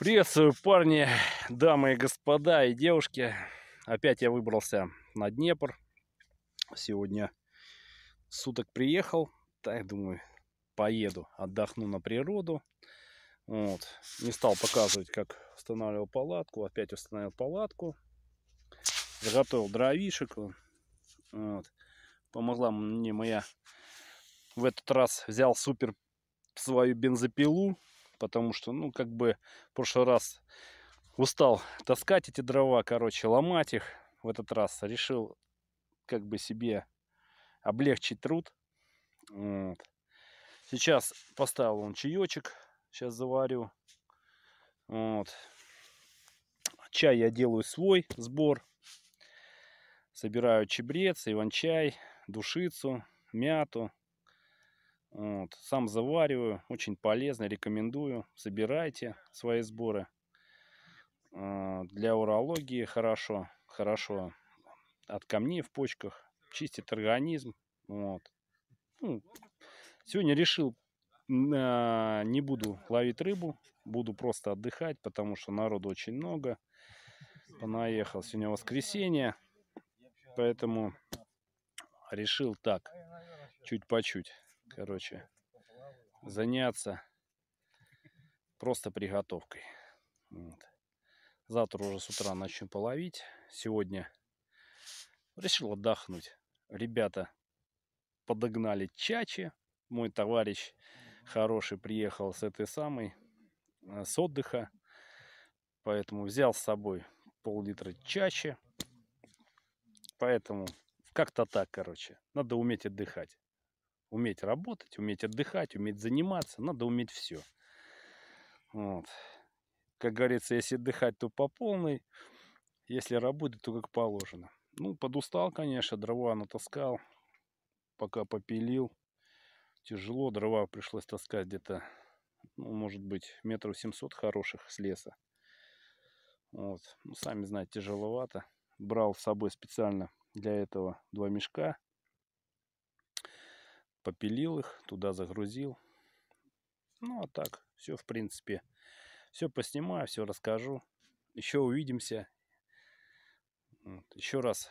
Приветствую, парни, дамы и господа и девушки. Опять я выбрался на Днепр. Сегодня суток приехал. Так, думаю, поеду, отдохну на природу. Вот. Не стал показывать, как устанавливал палатку. Опять установил палатку. Заготовил дровишек. Вот. Помогла мне моя... В этот раз взял супер свою бензопилу потому что, ну, как бы в прошлый раз устал таскать эти дрова, короче, ломать их. В этот раз решил как бы себе облегчить труд. Вот. Сейчас поставил он чаечек, сейчас заварю. Вот. Чай я делаю свой сбор. Собираю чебрец, иван-чай, душицу, мяту, вот. Сам завариваю, очень полезно, рекомендую. Собирайте свои сборы. А, для урологии хорошо, хорошо от камней в почках, чистит организм. Вот. Ну, сегодня решил, а, не буду ловить рыбу, буду просто отдыхать, потому что народу очень много. Понаехал, сегодня воскресенье, поэтому решил так, чуть по чуть короче, заняться просто приготовкой. Вот. Завтра уже с утра начну половить. Сегодня решил отдохнуть. Ребята подогнали чачи. Мой товарищ хороший приехал с этой самой, э, с отдыха. Поэтому взял с собой пол-литра чачи. Поэтому как-то так, короче. Надо уметь отдыхать уметь работать, уметь отдыхать, уметь заниматься, надо уметь все. Вот. Как говорится, если отдыхать, то по полной, если работать, то как положено. Ну, подустал, конечно, дрова натаскал, пока попилил. Тяжело, дрова пришлось таскать где-то, ну, может быть, метров 700 хороших с леса. Вот. Ну, сами знаете, тяжеловато. Брал с собой специально для этого два мешка попилил их, туда загрузил. Ну, а так, все, в принципе, все поснимаю, все расскажу. Еще увидимся. Вот, еще раз,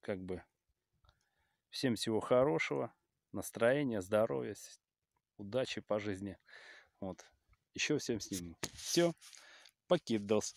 как бы, всем всего хорошего, настроения, здоровья, удачи по жизни. Вот, еще всем сниму. Все, покидался.